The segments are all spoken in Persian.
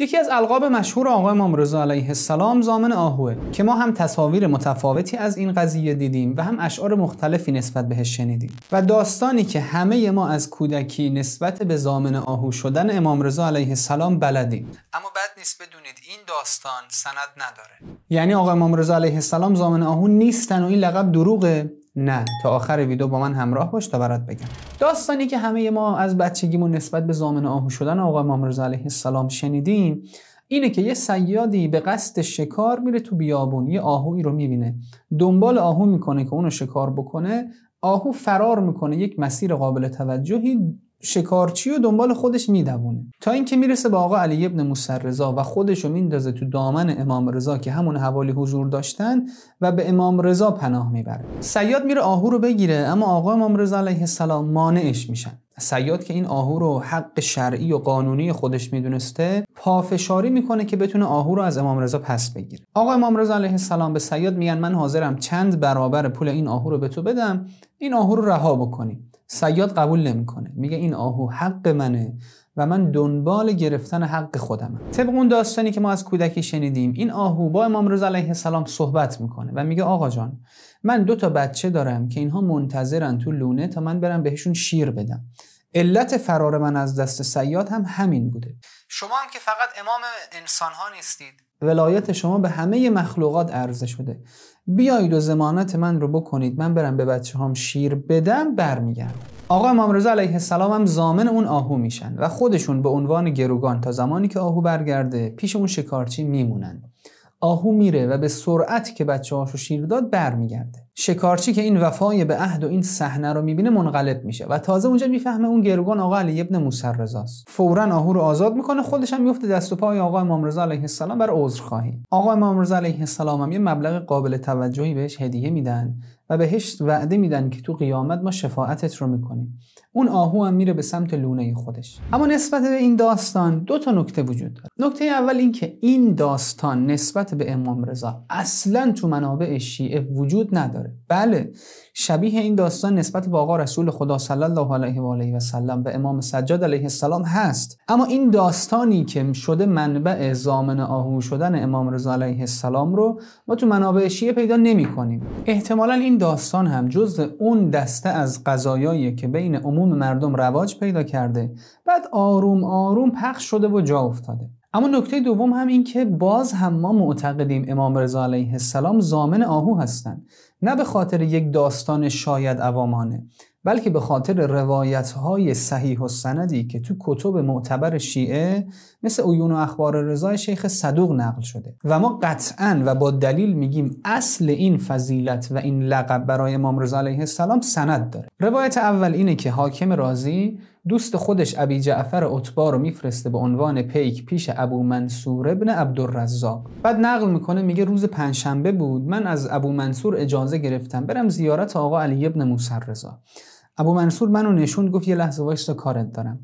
یکی از القاب مشهور آقا امام رضا علیه السلام زامن آهوه که ما هم تصاویر متفاوتی از این قضیه دیدیم و هم اشعار مختلفی نسبت بهش شنیدیم و داستانی که همه ما از کودکی نسبت به زامن آهو شدن امام رضا علیه السلام بلدیم اما بد نیست بدونید این داستان سند نداره یعنی آقا امام رضا علیه السلام زامن آهو نیستن و این لقب دروغه نه تا آخر ویدیو با من همراه باش تا برات بگم داستانی که همه ما از بچگیمون نسبت به زامن آهو شدن آقا امام علیه السلام شنیدیم اینه که یه سیادی به قصد شکار میره تو بیابون یه آهوی رو میبینه دنبال آهو میکنه که اونو شکار بکنه آهو فرار میکنه یک مسیر قابل توجهی شکارچی و دنبال خودش میدونه تا اینکه میرسه به آقا علی ابن رضا و خودش رو میندازه تو دامن امام رضا که همون حوالی حضور داشتن و به امام رضا پناه میبره سیاد میره آهو رو بگیره اما آقا امام رضا علیه السلام مانعش میشن سیاد که این آهو رو حق شرعی و قانونی خودش میدونسته پافشاری میکنه که بتونه آهو رو از امام رضا پس بگیره آقا امام رضا علیه السلام به سیاد میگن من حاضرم چند برابر پول این آهو رو به تو بدم این آهو رو رها بکنی سیاد قبول نمیکنه میگه این آهو حق منه و من دنبال گرفتن حق خودمم طبق اون داستانی که ما از کودکی شنیدیم این آهو با امام رضا علیه السلام صحبت میکنه و میگه آقا جان من دو تا بچه دارم که اینها منتظرن تو لونه تا من برم بهشون شیر بدم علت فرار من از دست سیاد هم همین بوده شما هم که فقط امام انسان ها نیستید ولایت شما به همه مخلوقات عرضه شده بیایید و زمانت من رو بکنید من برم به بچه هام شیر بدم برمیگردم آقا امام رضا علیه السلام هم زامن اون آهو میشن و خودشون به عنوان گروگان تا زمانی که آهو برگرده پیش اون شکارچی میمونند. آهو میره و به سرعت که بچه هاشو شیر داد برمیگرده شکارچی که این وفای به عهد و این صحنه رو میبینه منقلب میشه و تازه اونجا میفهمه اون گرگان آقا علی ابن رزاست فورا آهو رو آزاد میکنه خودش هم میفته دست و پای آقا امام رضا علیه السلام بر عذرخواهی آقا امام رضا علیه السلام هم یه مبلغ قابل توجهی بهش هدیه میدن و بهش وعده میدن که تو قیامت ما شفاعتت رو میکنیم اون آهو هم میره به سمت لونه خودش اما نسبت به این داستان دو تا نکته وجود داره نکته اول اینکه این داستان نسبت به امام رضا اصلا تو منابع شیعه وجود نداره بله شبیه این داستان نسبت به آقا رسول خدا صلی الله علیه و آله و سلم و امام سجاد علیه السلام هست اما این داستانی که شده منبع زامن آهو شدن امام رضا علیه السلام رو ما تو منابع شیعه پیدا نمی کنیم احتمالا این داستان هم جز اون دسته از قضایایی که بین عموم مردم رواج پیدا کرده بعد آروم آروم پخش شده و جا افتاده اما نکته دوم هم این که باز هم ما معتقدیم امام رضا علیه السلام زامن آهو هستند نه به خاطر یک داستان شاید عوامانه بلکه به خاطر روایت های صحیح و سندی که تو کتب معتبر شیعه مثل اویون و اخبار رضای شیخ صدوق نقل شده و ما قطعا و با دلیل میگیم اصل این فضیلت و این لقب برای امام رضا علیه السلام سند داره روایت اول اینه که حاکم رازی دوست خودش ابی جعفر اطبا رو میفرسته به عنوان پیک پیش ابو منصور ابن عبدالرزاق بعد نقل میکنه میگه روز پنجشنبه بود من از ابو منصور اجازه گرفتم برم زیارت آقا علی ابن موسر رزا ابو منصور منو نشون گفت یه لحظه وایستا کارت دارم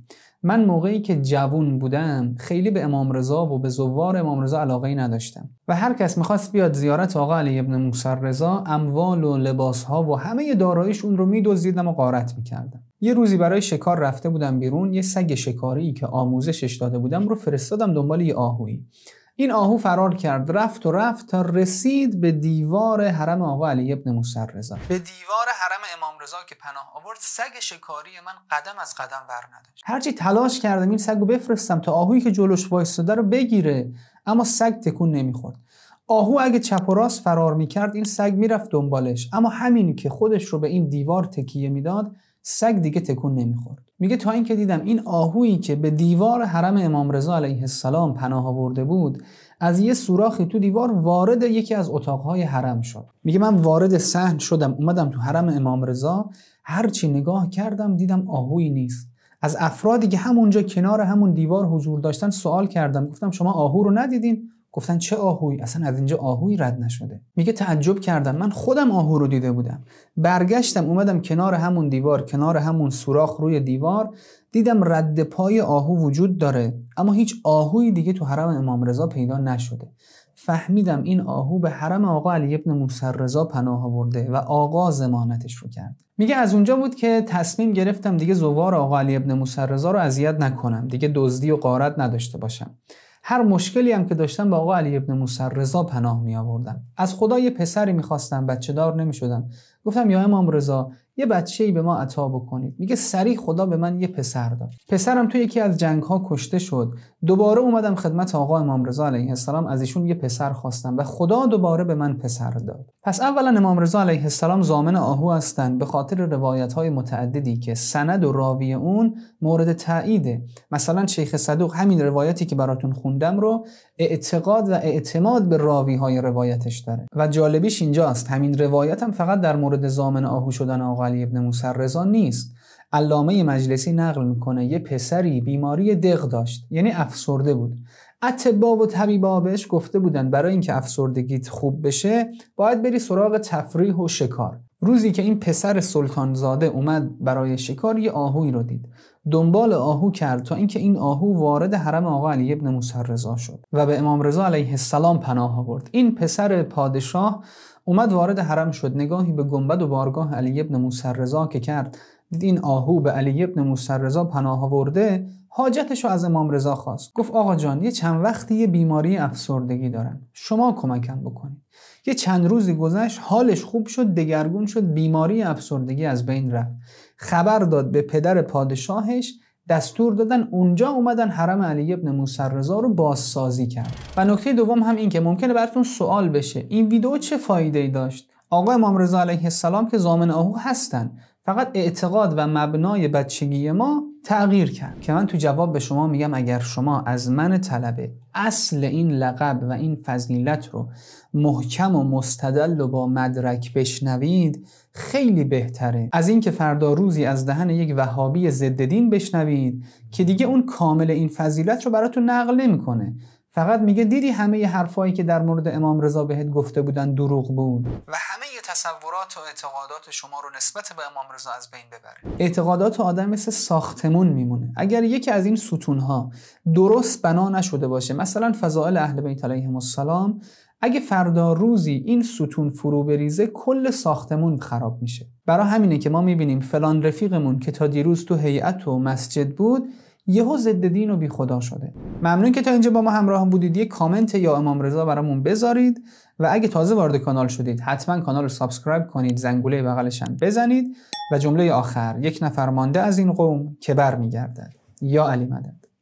من موقعی که جوون بودم خیلی به امام رضا و به زوار امام رضا علاقه ای نداشتم و هر کس میخواست بیاد زیارت آقا علی ابن موسر رضا اموال و لباس ها و همه دارایش اون رو میدوزیدم و غارت میکردم یه روزی برای شکار رفته بودم بیرون یه سگ شکاری که آموزشش داده بودم رو فرستادم دنبال یه آهویی این آهو فرار کرد رفت و رفت تا رسید به دیوار حرم آقا علی ابن موسر رضا به دیوار حرم امام رضا که پناه آورد سگ شکاری من قدم از قدم بر نداشت هرچی تلاش کردم این سگ رو بفرستم تا آهویی که جلوش وایستاده رو بگیره اما سگ تکون نمیخورد آهو اگه چپ و راست فرار میکرد این سگ میرفت دنبالش اما همین که خودش رو به این دیوار تکیه میداد سگ دیگه تکون نمیخورد میگه تا اینکه دیدم این آهویی که به دیوار حرم امام رضا علیه السلام پناه آورده بود از یه سوراخی تو دیوار وارد یکی از اتاقهای حرم شد میگه من وارد صحن شدم اومدم تو حرم امام رضا هرچی نگاه کردم دیدم آهویی نیست از افرادی که همونجا کنار همون دیوار حضور داشتن سوال کردم گفتم شما آهو رو ندیدین گفتن چه آهوی اصلا از اینجا آهوی رد نشده میگه تعجب کردم من خودم آهو رو دیده بودم برگشتم اومدم کنار همون دیوار کنار همون سوراخ روی دیوار دیدم رد پای آهو وجود داره اما هیچ آهوی دیگه تو حرم امام رضا پیدا نشده فهمیدم این آهو به حرم آقا علی ابن موسر رضا پناه آورده و آقا زمانتش رو کرد میگه از اونجا بود که تصمیم گرفتم دیگه زوار آقا علی ابن موسر رضا رو اذیت نکنم دیگه دزدی و قارت نداشته باشم هر مشکلی هم که داشتم به آقا علی ابن موسر رضا پناه می آوردم از خدا یه پسری میخواستم بچه دار نمی گفتم یا امام رضا یه بچه ای به ما عطا بکنید میگه سری خدا به من یه پسر داد پسرم تو یکی از جنگ ها کشته شد دوباره اومدم خدمت آقا امام رضا علیه السلام از ایشون یه پسر خواستم و خدا دوباره به من پسر داد پس اولا امام رضا علیه السلام زامن آهو هستند به خاطر روایت های متعددی که سند و راوی اون مورد تاییده مثلا شیخ صدوق همین روایتی که براتون خوندم رو اعتقاد و اعتماد به راوی های روایتش داره و جالبیش اینجاست همین روایت هم فقط در مورد مورد زامن آهو شدن آقا علی ابن موسر رضا نیست علامه مجلسی نقل میکنه یه پسری بیماری دق داشت یعنی افسرده بود اتبا و طبیبا بهش گفته بودن برای اینکه افسردگیت خوب بشه باید بری سراغ تفریح و شکار روزی که این پسر زاده اومد برای شکار یه آهوی رو دید دنبال آهو کرد تا اینکه این آهو وارد حرم آقا علی ابن موسی رضا شد و به امام رضا علیه السلام پناه آورد این پسر پادشاه اومد وارد حرم شد نگاهی به گنبد و بارگاه علی ابن رضا که کرد دید این آهو به علی ابن موسی رضا پناه آورده حاجتش از امام رضا خواست گفت آقا جان یه چند وقتی یه بیماری افسردگی دارن شما کمکم بکنید یه چند روزی گذشت حالش خوب شد دگرگون شد بیماری افسردگی از بین رفت خبر داد به پدر پادشاهش دستور دادن اونجا اومدن حرم علی ابن موسر رضا رو بازسازی کرد و نکته دوم هم این که ممکنه براتون سوال بشه این ویدیو چه فایده ای داشت آقا امام رضا علیه السلام که زامن آهو هستن فقط اعتقاد و مبنای بچگی ما تغییر کرد که من تو جواب به شما میگم اگر شما از من طلبه اصل این لقب و این فضیلت رو محکم و مستدل و با مدرک بشنوید خیلی بهتره از اینکه فردا روزی از دهن یک وهابی ضد دین بشنوید که دیگه اون کامل این فضیلت رو براتون نقل نمیکنه فقط میگه دیدی همه حرفهایی حرفایی که در مورد امام رضا بهت گفته بودن دروغ بود و همه تصورات و اعتقادات شما رو نسبت به امام رضا از بین ببره اعتقادات آدم مثل ساختمون میمونه اگر یکی از این ها درست بنا نشده باشه مثلا فضائل اهل بیت علیهم السلام اگه فردا روزی این ستون فرو بریزه کل ساختمون خراب میشه برا همینه که ما میبینیم فلان رفیقمون که تا دیروز تو هیئت و مسجد بود یهو ضد دین و بی خدا شده ممنون که تا اینجا با ما همراه بودید یه کامنت یا امام رضا برامون بذارید و اگه تازه وارد کانال شدید حتما کانال رو سابسکرایب کنید زنگوله بغلش بزنید و جمله آخر یک نفر مانده از این قوم که برمیگردد یا علی مدد